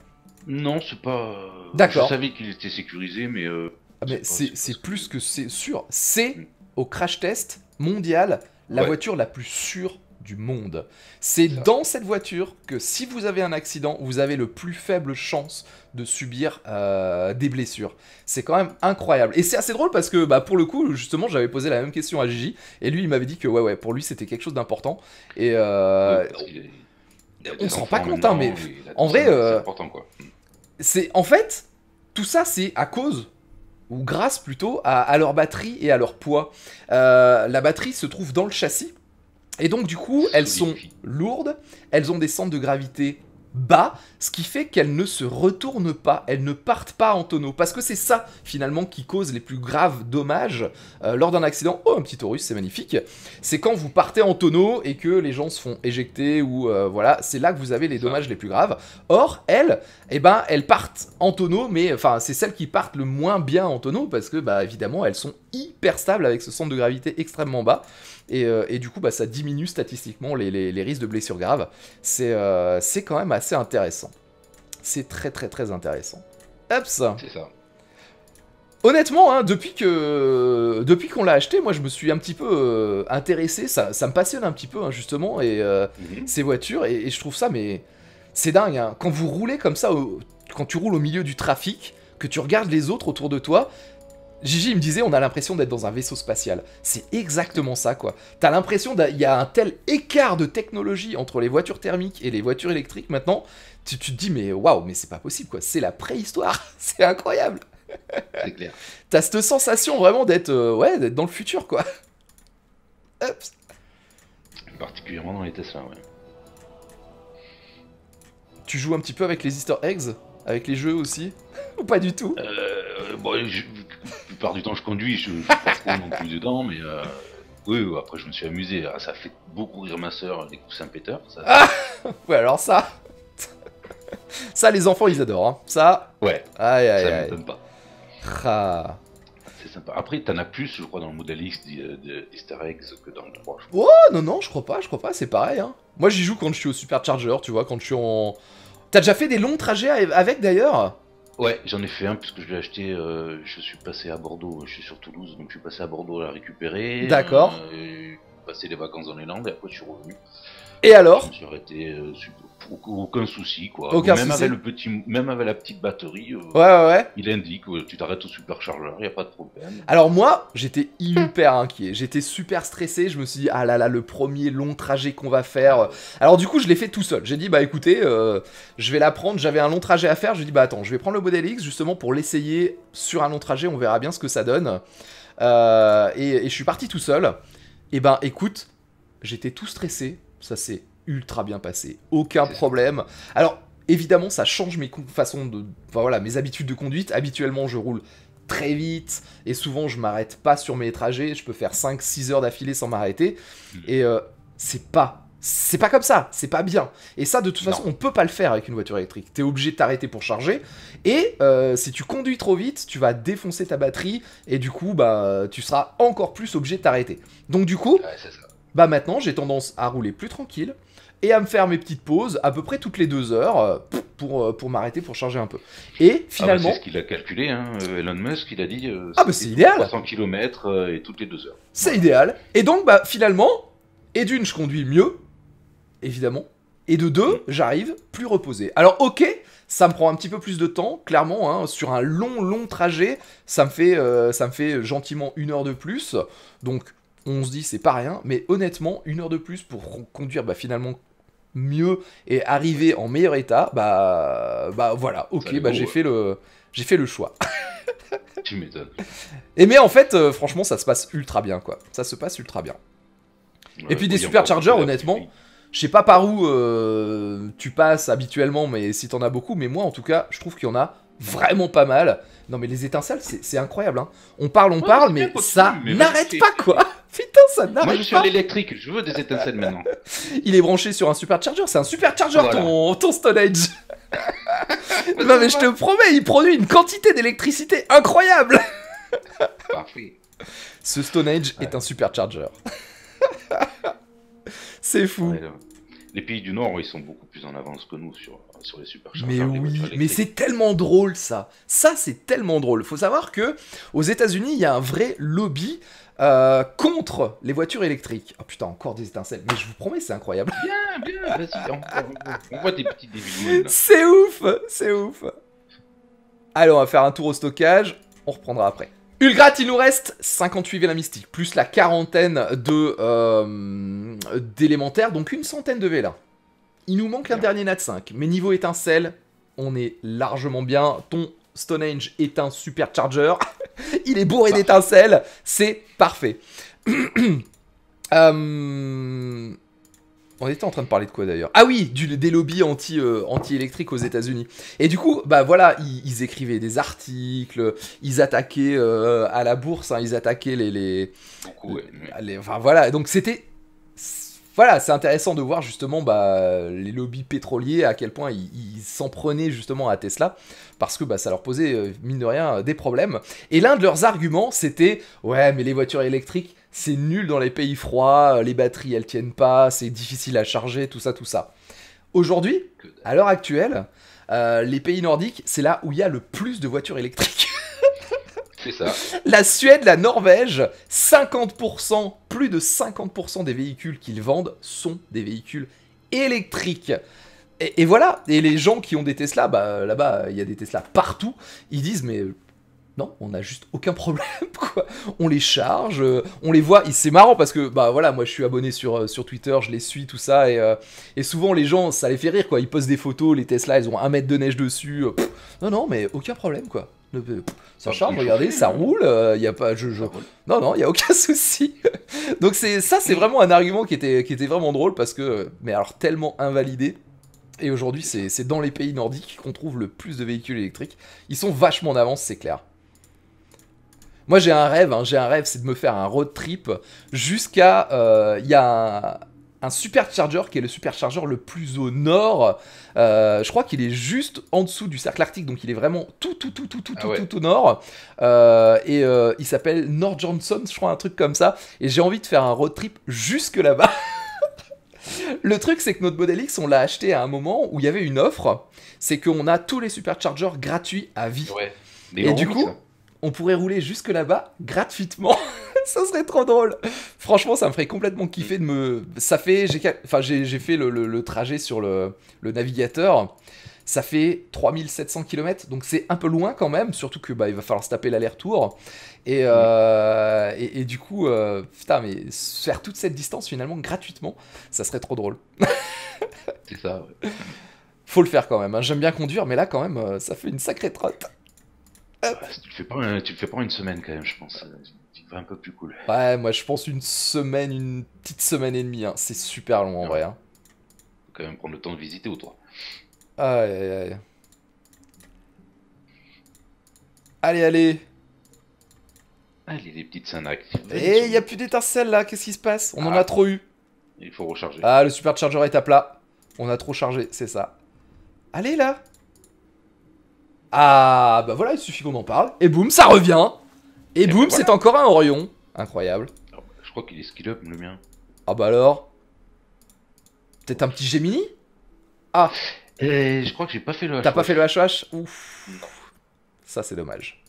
Speaker 1: Non, c'est pas. D'accord. Je savais
Speaker 2: qu'il était sécurisé, mais. Euh,
Speaker 1: ah, mais c'est plus que c'est sûr. C'est mm. au crash test mondial la voiture la plus sûre du monde. C'est dans cette voiture que si vous avez un accident, vous avez le plus faible chance de subir euh, des blessures. C'est quand même incroyable. Et c'est assez drôle parce que bah, pour le coup, justement, j'avais posé la même question à Gigi et lui, il m'avait dit que ouais, ouais, pour lui, c'était quelque chose d'important. Et euh, on se rend pas compte, hein, mais en vrai, euh, mm. c'est en fait tout ça, c'est à cause ou grâce plutôt à, leur batterie et à leur poids. la batterie se trouve dans le châssis et donc du coup, elles sont lourdes, elles ont des centres de gravité bas, ce qui fait qu'elles ne se retournent pas, elles ne partent pas en tonneau, parce que c'est ça finalement qui cause les plus graves dommages euh, lors d'un accident. Oh, un petit taurus, c'est magnifique. C'est quand vous partez en tonneau et que les gens se font éjecter ou euh, voilà, c'est là que vous avez les dommages les plus graves. Or, elles, eh ben, elles partent en tonneau, mais enfin, c'est celles qui partent le moins bien en tonneau parce que, bah, évidemment, elles sont hyper stables avec ce centre de gravité extrêmement bas. Euh, et, du coup, bah, ça diminue statistiquement les, risques de blessures graves. Euh, c'est quand même assez intéressant. C'est très très très intéressant. Hop ça C'est ça. Honnêtement, hein, depuis que depuis qu'on l'a acheté, moi je me suis un petit peu euh, intéressé, ça, ça, me passionne un petit peu hein, justement et mhm. ces voitures et, je trouve ça mais c'est dingue hein. quand vous roulez comme ça, quand tu roules au milieu du trafic, que tu regardes les autres autour de toi, Gigi, me disait, on a l'impression d'être dans un vaisseau spatial. C'est exactement ça, quoi. T'as l'impression qu'il y a un tel écart de technologie entre les voitures thermiques et les voitures électriques maintenant. Tu, te dis, mais waouh, mais c'est pas possible, quoi. C'est la préhistoire. c'est incroyable. C'est clair. T'as cette sensation vraiment d'être euh, ouais, dans le futur, quoi. Ups.
Speaker 2: Particulièrement dans les Tesla, ouais.
Speaker 1: Tu joues un petit peu avec les Easter eggs avec les jeux aussi Ou pas du tout
Speaker 2: euh, bon, La plupart du temps, je conduis, je, passe non plus dedans, mais euh, oui, après, je me suis amusé. Ah, ça fait beaucoup rire ma soeur, les coussins péteurs. Ah
Speaker 1: ouais, alors ça Ça, les enfants, ils adorent. Hein. Ça
Speaker 2: Ouais, aïe, aïe, ça m'étonne pas. Ah. C'est sympa. Après, t'en as plus, je crois, dans le modèle X d'Easter Eggs que dans le 3.
Speaker 1: Oh, non, non, je crois pas, je crois pas, c'est pareil. Hein. Moi, j'y joue quand je suis au Supercharger, tu vois, quand je suis en... T'as déjà fait des longs trajets avec d'ailleurs
Speaker 2: Ouais, j'en ai fait un puisque je l'ai acheté. Euh, je suis passé à Bordeaux, je suis sur Toulouse, donc je suis passé à Bordeaux à la récupérer. D'accord. Euh, passé les vacances dans les Landes et après je suis revenu. Et alors J'ai euh, aucun souci quoi. même avec le petit, même avec la petite batterie. Euh, il indique euh, tu t'arrêtes au superchargeur, y a pas de problème. Alors moi, j'étais hyper inquiet, j'étais
Speaker 1: super stressé. Je me suis dit ah là là le premier long trajet qu'on va faire. Alors du coup, je l'ai fait tout seul. J'ai dit bah écoutez, euh, je vais la prendre. J'avais un long trajet à faire. Je dit, bah attends, je vais prendre le modèle X justement pour l'essayer sur un long trajet. On verra bien ce que ça donne. et, et je suis parti tout seul. Et eh ben écoute, j'étais tout stressé ça s'est ultra bien passé. Aucun problème. Alors, évidemment, ça change mes façons de. voilà, mes habitudes de conduite. Habituellement, je roule très vite et souvent je m'arrête pas sur mes trajets, je peux faire 5 6 heures d'affilée sans m'arrêter et euh, c'est pas c'est pas comme ça, c'est pas bien. Et ça, de toute façon, on peut pas le faire avec une voiture électrique. T'es obligé de t'arrêter pour charger. Et euh, si tu conduis trop vite, tu vas défoncer ta batterie. Et du coup, bah, tu seras encore plus obligé de t'arrêter. Donc, du coup, ouais, bah maintenant j'ai tendance à rouler plus tranquille et à me faire mes petites pauses à peu près toutes les deux heures euh, pour, euh, pour m'arrêter, pour charger un peu. Et ah bah, finalement. ce
Speaker 2: qu'il a calculé, hein, euh, Elon Musk, il a dit. ah c'est 300 bah, km et toutes les deux heures.
Speaker 1: C'est idéal. Et donc, bah finalement, et d'une, je conduis mieux, évidemment. Et de deux, mm. j'arrive plus reposé. Alors, ok, ça me prend un petit peu plus de temps, clairement, hein, sur un long, long trajet, ça me fait, ça me fait gentiment une heure de plus. Donc, on se dit c'est pas rien, mais honnêtement, une heure de plus pour conduire bah, finalement mieux et arriver en meilleur état, bah, bah voilà, ok, bah, j'ai fait, le, fait le choix. tu m'étonnes. Et mais en fait, euh, franchement, ça se passe ultra bien, quoi. Ça se passe ultra bien.
Speaker 2: et puis des superchargers,
Speaker 1: honnêtement, je sais pas par où euh, tu passes habituellement, mais si t'en as beaucoup, mais moi en tout cas, je trouve qu'il y en a vraiment pas mal. Non mais les étincelles, c'est incroyable. Hein. On parle, on parle, mais ça n'arrête pas, quoi. Putain, ça n'arrive pas. Moi, je suis à
Speaker 2: l'électrique. Je veux des étincelles maintenant.
Speaker 1: Il est branché sur un supercharger. C'est un supercharger ton, Stone Age. non, mais je te promets, il produit une quantité d'électricité incroyable. Parfait. Ce Stone Age est un supercharger. C'est fou.
Speaker 2: les pays du Nord, ils sont beaucoup plus en avance que nous sur, sur les superchargers.
Speaker 1: Mais oui, mais c'est tellement drôle ça. Ça, c'est tellement drôle. Faut savoir que aux États-Unis, il y a un vrai lobby euh, contre les voitures électriques. Oh putain, encore des étincelles. Mais je vous promets, c'est incroyable. Bien, bien, vas-y,
Speaker 2: voit des C'est ouf, c'est ouf.
Speaker 1: Allez, on va faire un tour au stockage. On reprendra après. Ulgrat, il nous reste 58 vélins mystiques, plus la quarantaine de euh, d'élémentaires, donc une centaine de vélins. Il nous manque un dernier nat 5, mais niveau étincelle, on est largement bien. Ton Stonehenge est un supercharger. Ah. Il est bourré d'étincelles. C'est parfait. Euh, on était en train de parler de quoi d'ailleurs Ah oui, du, des lobbies anti, euh, anti électriques aux États-Unis. Et du coup, bah voilà, ils, écrivaient des articles, ils attaquaient euh, à la bourse, hein, ils attaquaient les, les Enfin voilà, donc c'était voilà, c'est intéressant de voir justement bah, les lobbies pétroliers, à quel point ils s'en prenaient justement à Tesla, parce que bah, ça leur posait, euh, mine de rien, euh, des problèmes. Et l'un de leurs arguments, c'était, ouais, mais les voitures électriques, c'est nul dans les pays froids, euh, les batteries, elles tiennent pas, c'est difficile à charger, tout ça, tout ça. Aujourd'hui, à l'heure actuelle, les pays nordiques, c'est là où il y a le plus de voitures électriques. La Suède, la Norvège, 50%, plus de 50% des véhicules qu'ils vendent sont des véhicules électriques. Et, voilà, et les gens qui ont des Tesla, bah, là-bas, il y a des Tesla partout, ils disent mais non, on n'a juste aucun problème, On les charge, euh, on les voit, c'est marrant parce que, bah voilà, moi je suis abonné sur, euh, sur Twitter, je les suis, tout ça, et, euh, et, souvent les gens, ça les fait rire, quoi. Ils postent des photos, les Tesla, ils ont un mètre de neige dessus. non, non, mais aucun problème, quoi. E. Ça charge, regardez, ça roule. Il euh, n'y a pas, je, Non, non, il n'y a aucun souci. Donc c'est ça, c'est vraiment un argument qui était, qui était vraiment drôle parce que, mais alors tellement invalidé. Et aujourd'hui, c'est dans les pays nordiques qu'on trouve le plus de véhicules électriques. Ils sont vachement en avance, c'est clair. Moi, j'ai un rêve, hein, j'ai un rêve, c'est de me faire un road trip jusqu'à. Il euh, y a un un supercharger qui est le supercharger le plus au nord. Euh, je crois qu'il est juste en dessous du cercle arctique, donc il est vraiment tout, tout, tout, tout, tout, ah tout, tout, au nord. Euh, et euh, il s'appelle nord Johnson, je crois, un truc comme ça. Et j'ai envie de faire un road trip jusque là-bas. le truc, c'est que notre modèle X, on l'a acheté à un moment où il y avait une offre. C'est qu'on a tous les superchargeurs gratuits à vie. Et du coup, on pourrait rouler jusque là-bas gratuitement. ça serait trop drôle. Franchement, ça me ferait complètement kiffer de me. Ça fait. J'ai enfin, fait le, trajet sur le, navigateur. Ça fait 3700 km, donc c'est un peu loin quand même, surtout que bah, il va falloir se taper l'aller-retour. Et, euh, et, du coup, euh, putain, mais faire toute cette distance finalement gratuitement, ça serait trop drôle. c'est ça, Faut le faire quand même. Hein. J'aime bien conduire, mais là quand même, euh, ça fait une sacrée trotte.
Speaker 2: tu, le fais pas, tu le fais pas une semaine quand même, je pense.
Speaker 1: Ouais, moi je pense une semaine, une petite semaine et demie. Hein. C'est super long en vrai. Hein. Faut quand même
Speaker 2: prendre le temps de visiter ou toi Aïe aïe aïe. Allez, allez Allez, les petites synacs. Eh, il
Speaker 1: a plus d'étincelles là, qu'est-ce qui se passe On en ah. a trop eu.
Speaker 2: Il faut recharger.
Speaker 1: Ah, le supercharger est à plat. On a trop chargé, c'est ça. Allez là Ah, bah voilà, il suffit qu'on en parle. Et boum, ça revient
Speaker 2: et boum, c'est encore
Speaker 1: un Orion. Incroyable. Ah, je crois qu'il est skill up le mien. Ah bah alors Peut-être un petit Gemini Ah eh, je crois que j'ai pas fait le HH. T'as pas fait le HH Ouf. Ça c'est dommage.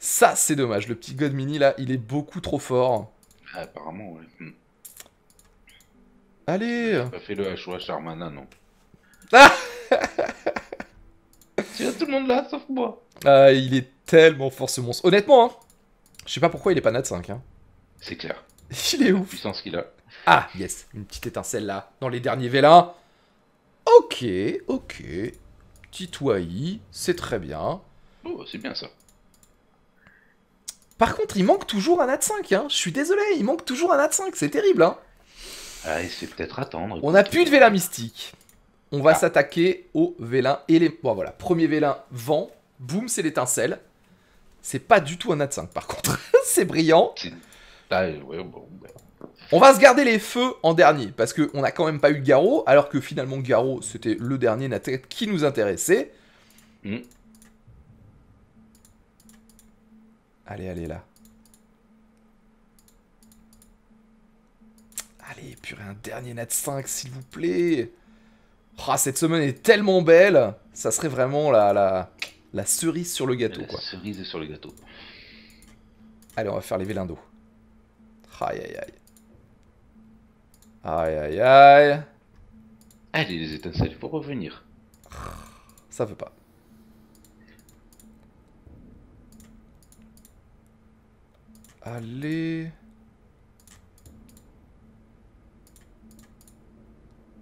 Speaker 1: Ça c'est dommage. Le petit God Mini là, il est beaucoup trop fort. Ah, apparemment,
Speaker 2: ouais. Hmm. Allez T'as pas fait le HH Armana, non. Ah tu as tout le monde là, sauf moi. Ah, il est
Speaker 1: tellement fort ce monstre. Honnêtement, hein je sais pas pourquoi il est pas nat 5. Hein. C'est clair. Il est ouf. puissance qu'il a. Ah, yes, une petite étincelle là, dans les derniers vélins. Ok, ok. Petit y, c'est très bien. Oh, c'est bien ça. Par contre, il manque toujours un nat 5, hein. Je suis désolé, il manque toujours un nat 5, c'est terrible, hein.
Speaker 2: Ah, c'est peut-être attendre. On
Speaker 1: a plus de vélin mystique. On va ah. s'attaquer au vélin et les... Bon, voilà, premier vélin, vent. Boum, c'est l'étincelle. C'est pas du tout un nat 5 par contre. c'est brillant.
Speaker 2: On
Speaker 1: va se garder les feux en dernier, parce qu'on n'a quand même pas eu Garo, alors que finalement Garo, c'était le dernier nat qui nous intéressait. Mm. Allez, allez, là. Allez, purée, un dernier nat 5, s'il vous plaît. Ah, cette semaine est tellement belle. Ça serait vraiment la... la la cerise sur le gâteau. La cerise sur le gâteau. Allez, on va faire les Vélindos. Aïe aïe aïe.
Speaker 2: Aïe aïe aïe. Allez, les étincelles, faut revenir. Ça veut pas.
Speaker 1: Allez.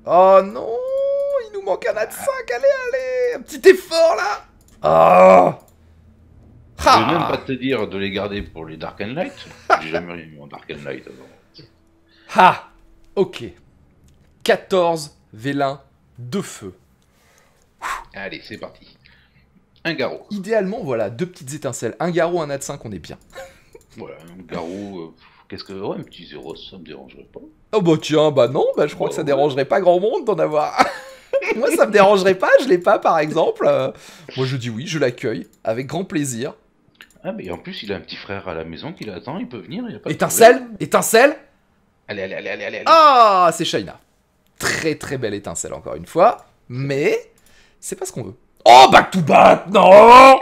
Speaker 1: Oh non Il nous manque un A de 5, allez, allez Un petit effort là
Speaker 2: ah je ah. même pas te dire de les garder pour les Dark and Light. J'ai jamais eu en Dark and Light avant. Ha Ok. 14 vélins de
Speaker 1: feu. Allez, c'est parti. Un garrot. Idéalement, voilà, deux petites étincelles. Un garrot, un de 5 on est bien.
Speaker 2: voilà, un garrot. Euh, qu'est-ce que. Ouais, un petit zéro, ça me dérangerait pas.
Speaker 1: Oh bah tiens, bah non, bah je crois que ça dérangerait pas grand monde d'en avoir. moi, ça me dérangerait pas, je l'ai pas, par exemple. Euh, moi, je dis oui, je l'accueille avec grand plaisir.
Speaker 2: Ah, mais en plus, il a un petit frère à la maison qui l'attend, il peut venir. Il a pas étincelle
Speaker 1: Étincelle Allez, allez, allez, allez, allez. Ah, c'est Shaina. Très, très belle étincelle, encore une fois. Mais, c'est pas ce qu'on veut. Oh, back to back Non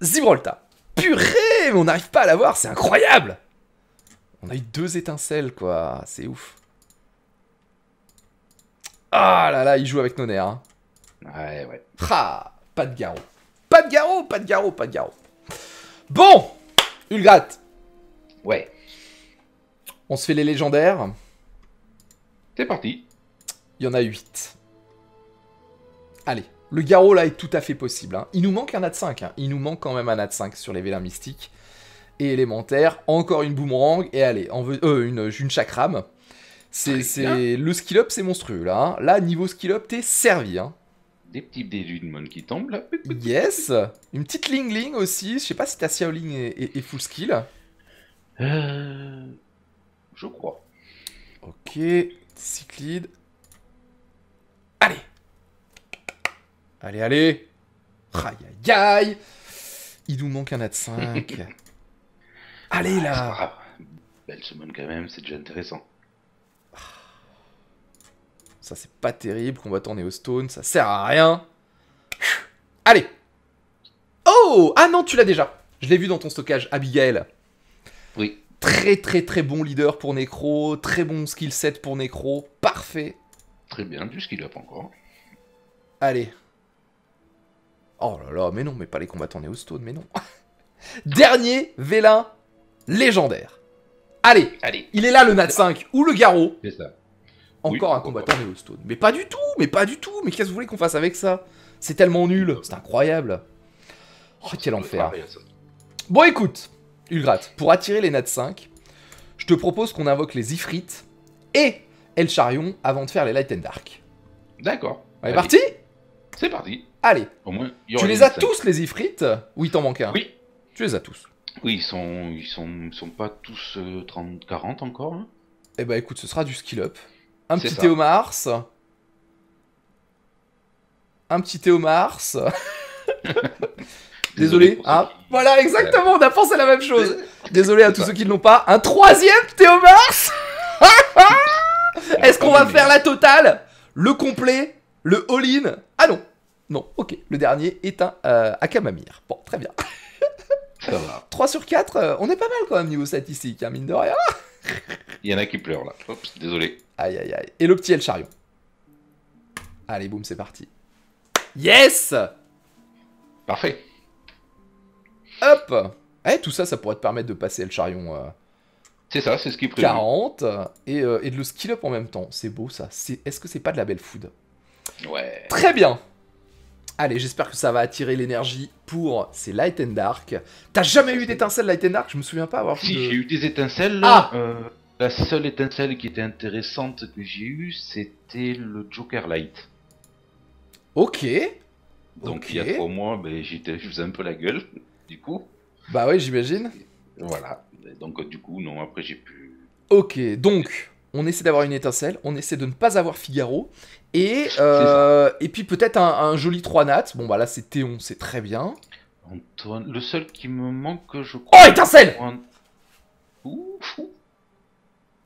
Speaker 1: Zibrolta. Purée, mais on n'arrive pas à l'avoir, c'est incroyable On a eu deux étincelles, quoi. C'est ouf. Ah là là, il joue avec nos nerfs. Hein. Ouais, ouais. pas de garrot. Pas de garrot, pas de garrot, pas de garrot. Bon Ulgrat Ouais. On se fait les légendaires. C'est parti. Il y en a 8. Allez, le garrot là est tout à fait possible. Hein. Il nous manque un nat 5. Hein. Il nous manque quand même un nat 5 sur les vélins mystiques. Et élémentaires. encore une boomerang, et allez, on veut, euh, une, une chakram. C'est, Le skill up, c'est monstrueux là. Hein. Là, niveau skill up, t'es servi. Hein. Des petits déduits qui tombent là. Yes Une petite Ling Ling aussi. Je sais pas si ta Xiaoling est, full skill. Euh, je crois. Ok, Cyclide. Allez Allez, allez Aïe, aïe, Il nous manque un at 5.
Speaker 2: allez, là ah, Belle semaine quand même, c'est déjà intéressant. Ça, c'est pas
Speaker 1: terrible. Combattant Néostone, stone, ça sert à rien. Allez Oh Ah non, tu l'as déjà. Je l'ai vu dans ton stockage, Abigail. Oui. Très, très, très bon leader pour Necro. Très bon skill set pour Necro. Parfait. Très bien, du skill pas encore. Allez. Oh là là, mais non, mais pas les combattants stone, mais non. Dernier vélin légendaire. Allez, Allez, il est là le Nat 5 ou le Garro. C'est ça encore un combattant de Stone. Mais pas du tout, mais pas du tout, mais qu'est-ce que vous voulez qu'on fasse avec ça C'est tellement nul, c'est incroyable. Oh, quel enfer. Hein, bon, écoute, Ulgrat, pour attirer les nats 5, je te propose qu'on invoque les Ifrites et El Charion avant de faire les Light and Dark. D'accord. On est Allez. parti
Speaker 2: C'est parti. Allez. Au moins, tu les, as tous,
Speaker 1: les Ifrites Oui, il t'en manque un Oui.
Speaker 2: Tu les as tous. Oui, ils sont, ils sont, sont pas tous 30-40 euh, encore. Hein. eh ben, écoute, ce sera du skill up. Un petit Théomars, Théo Mars.
Speaker 1: Un petit Théomars, Mars. Désolé. ah, Voilà, exactement, on a pensé la même chose. Désolé à tous ceux qui ne l'ont pas. Un troisième Théo Mars Est-ce qu'on va faire la totale Le complet Le all-in Ah non Non, ok. Le dernier est un euh, Akamamir. Bon, très bien. 3 sur 4, euh, on est pas mal quand même niveau statistique, hein, mine de rien.
Speaker 2: Il y en a qui pleurent là. désolé. Aïe aïe aïe.
Speaker 1: Et le petit El Chariot. Allez, boum, c'est parti. Yes Parfait. Hop Eh, tout ça, ça pourrait te permettre de passer El Charion. Euh, c'est ça, c'est ce qui est prévu. 40 euh, et, de le skill up en même temps. C'est beau ça. Est-ce que c'est pas de la belle food Ouais. Très bien Allez, j'espère que ça va attirer l'énergie pour ces Light and Dark. T'as jamais eu d'étincelles Light and Dark Je me souviens pas avoir Si, j'ai
Speaker 2: eu des étincelles. Ah euh, La seule étincelle qui était intéressante que j'ai eue, c'était le Joker Light. Ok. Donc il y a trois mois, ben, j'étais, je faisais un peu la gueule,
Speaker 1: du coup. Bah oui, j'imagine.
Speaker 2: Voilà. Donc du coup, non, après
Speaker 1: j'ai pu... Ok, donc on essaie d'avoir une étincelle, on essaie de ne pas avoir Figaro, et, euh, et puis peut-être un, joli 3 nattes. Bon, bah là, c'est Théon, c'est très bien.
Speaker 2: Antoine, le seul qui me manque, je oh, crois. Oh, étincelle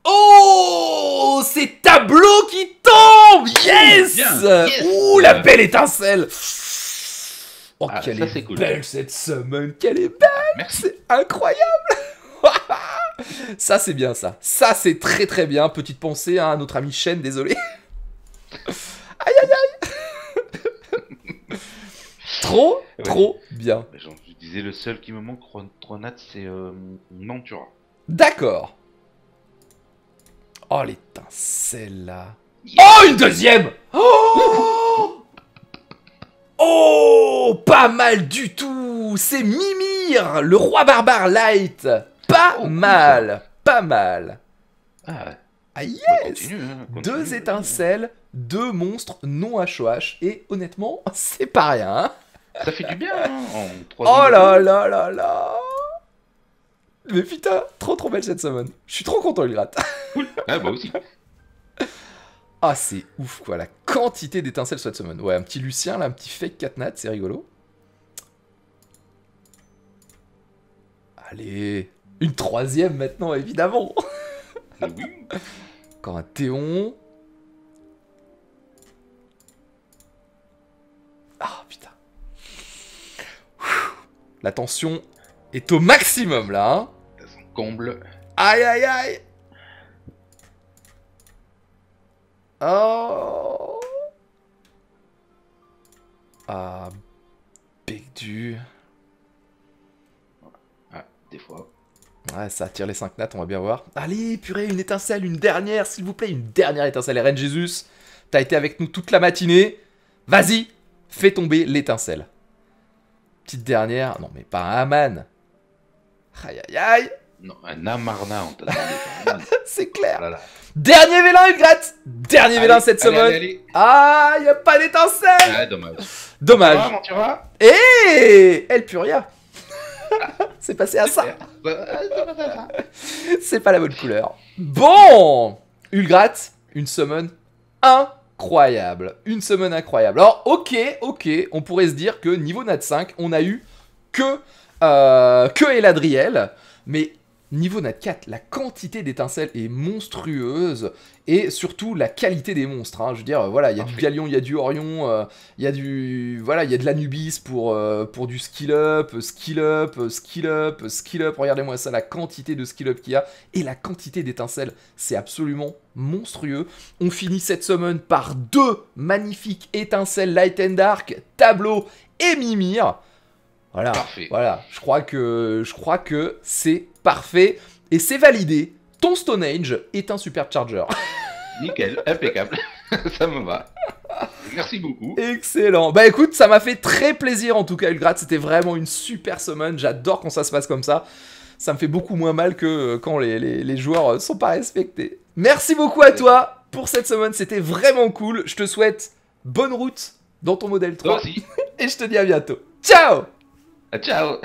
Speaker 2: Oh C'est tableau qui tombe Yes, Ouh, la belle
Speaker 1: étincelle
Speaker 2: Oh, ah, quelle est, belle
Speaker 1: cette semaine Quelle est belle C'est incroyable ça c'est bien ça. Ça c'est très très bien. Petite pensée hein, à notre ami Shen, désolé. aïe aïe aïe. trop trop
Speaker 2: bien. Bah, je disais le seul qui me manque, Ronat, c'est euh, Nantura. D'accord. Oh l'étincelle là. Oh une deuxième.
Speaker 1: Oh Oh, pas mal du tout C'est Mimir, le roi barbare light pas oh, mal, pas mal. Ah, ouais. ah yes hein, Deux étincelles, deux monstres non HOH, et honnêtement, c'est pas rien. Hein. ça fait du bien, hein,
Speaker 2: Oh là là là là
Speaker 1: Mais putain, trop trop belle cette semaine. Je suis trop content, il gratte. Ah, moi aussi. Ah, c'est ouf, quoi, la quantité d'étincelles cette semaine. Ouais, un petit Lucien, là, un petit fake catnat, c'est rigolo. Allez, une troisième maintenant, évidemment. Encore un Théon. Ah putain. La tension est au maximum là. Hein. comble. Aïe aïe aïe. Oh. Ah. Bec du. Ah, des fois. Ouais, ça attire les 5 nattes, on va bien voir. Allez, purée, une étincelle, une dernière, s'il vous plaît, une dernière étincelle. Reine Jésus, t'as été avec nous toute la matinée. Vas-y, fais tomber l'étincelle. Petite dernière. Non, mais pas un Haman. Aïe, aïe, aïe. Non, un Amarna, C'est clair. Dernier vélin, gratte. Dernier vélin cette semaine. ah, il a pas d'étincelle. dommage. Dommage. elle Et Puria c'est passé à ça. c'est pas la bonne couleur. Bon Ulgrat, une semaine incroyable. Une semaine incroyable. Alors, ok, ok, on pourrait se dire que niveau Nat 5, on a eu que, euh, que Eladriel. Mais Niveau Nat 4, la quantité d'étincelles est monstrueuse et surtout la qualité des monstres. Hein. Je veux dire, euh, voilà, il y a du Galion, il y a du Orion, euh, il y a du, voilà, il y a de l'Anubis pour euh, pour du skill up, skill up, skill up, skill up. Regardez-moi ça, la quantité de skill up qu'il y a et la quantité d'étincelles, c'est absolument monstrueux. On finit cette summon par deux magnifiques étincelles Light and Dark, Tableau et Mimir. Voilà, voilà. Je crois que je crois que c'est parfait, et c'est validé, ton Stone Age est un supercharger. Nickel, impeccable, ça me va. Merci beaucoup. Excellent. Bah écoute, ça m'a fait très plaisir en tout cas, Ulgrat. C'était vraiment une super semaine. J'adore quand ça se passe comme ça. Ça me fait beaucoup moins mal que euh, quand les, joueurs euh, sont pas respectés. Merci beaucoup à toi pour cette semaine. C'était vraiment cool. Je te
Speaker 2: souhaite bonne route dans ton modèle 3. Merci. Et je te dis à bientôt. Ciao ah, Ciao